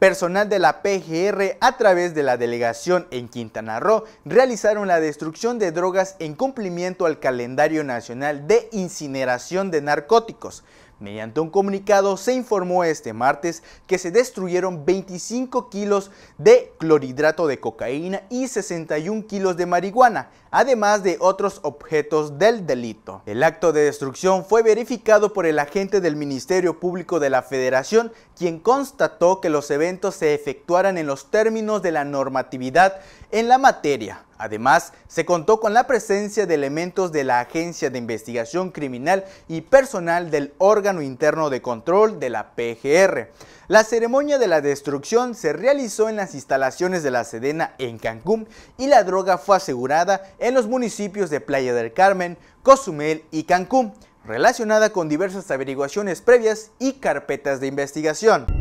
personal de la PGR a través de la delegación en Quintana Roo realizaron la destrucción de drogas en cumplimiento al calendario nacional de incineración de narcóticos. Mediante un comunicado se informó este martes que se destruyeron 25 kilos de clorhidrato de cocaína y 61 kilos de marihuana, además de otros objetos del delito. El acto de destrucción fue verificado por el agente del Ministerio Público de la Federación, quien constató que los eventos se efectuaran en los términos de la normatividad en la materia. Además, se contó con la presencia de elementos de la Agencia de Investigación Criminal y personal del órgano interno de control de la PGR. La ceremonia de la destrucción se realizó en las instalaciones de la Sedena en Cancún y la droga fue asegurada en los municipios de Playa del Carmen, Cozumel y Cancún, relacionada con diversas averiguaciones previas y carpetas de investigación.